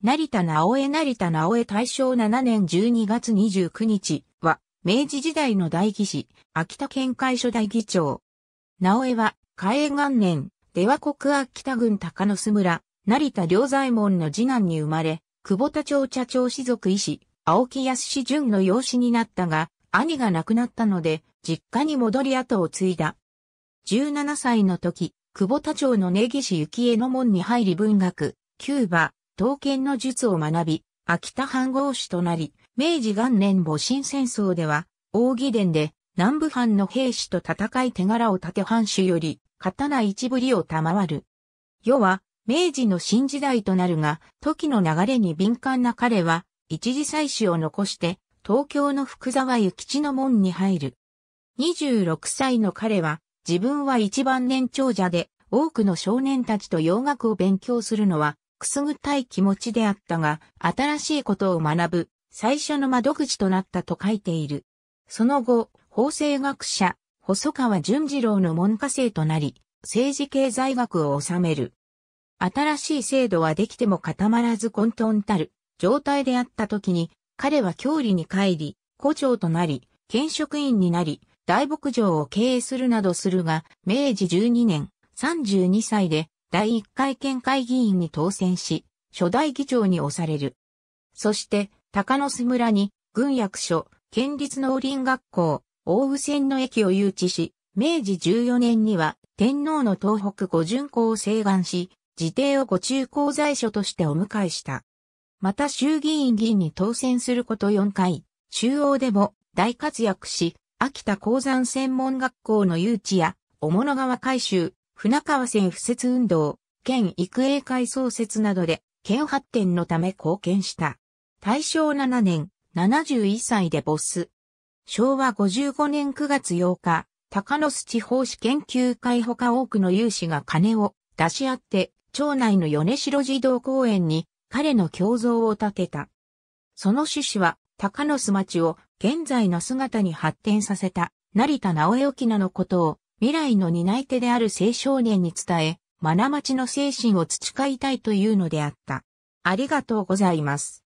成田直江成田直江大正7年12月29日は、明治時代の大義士、秋田県会所大議長。直江は、嘉永元年、出羽国秋田郡高野巣村、成田良左衛門の次男に生まれ、久保田町茶町士族医師、青木康淳の養子になったが、兄が亡くなったので、実家に戻り後を継いだ。17歳の時、久保田町の根岸幸江の門に入り文学、キューバ、刀剣の術を学び、秋田藩豪主となり、明治元年戊辰戦争では、大義伝で南部藩の兵士と戦い手柄を立て藩主より、刀一ぶりを賜る。世は、明治の新時代となるが、時の流れに敏感な彼は、一時祭祀を残して、東京の福沢諭吉の門に入る。26歳の彼は、自分は一番年長者で、多くの少年たちと洋楽を勉強するのは、くすぐったい気持ちであったが、新しいことを学ぶ、最初の窓口となったと書いている。その後、法制学者、細川淳二郎の門下生となり、政治経済学を治める。新しい制度はできても固まらず混沌たる状態であった時に、彼は郷里に帰り、古城となり、県職員になり、大牧場を経営するなどするが、明治12年、32歳で第1回県会議員に当選し、初代議長に押される。そして、高野巣村に、軍役所、県立農林学校、大宇線の駅を誘致し、明治14年には、天皇の東北五巡校を請願し、自邸を五中高在所としてお迎えした。また衆議院議員に当選すること4回、中央でも大活躍し、秋田鉱山専門学校の誘致や、小物川改修、船川線不設運動、県育英会創設などで、県発展のため貢献した。大正7年、71歳でボス。昭和55年9月8日、高野地方市研究会ほか多くの有志が金を出し合って、町内の米城児童公園に彼の胸像を建てた。その趣旨は、高野町を現在の姿に発展させた、成田直江沖なのことを未来の担い手である青少年に伝え、まなまの精神を培いたいというのであった。ありがとうございます。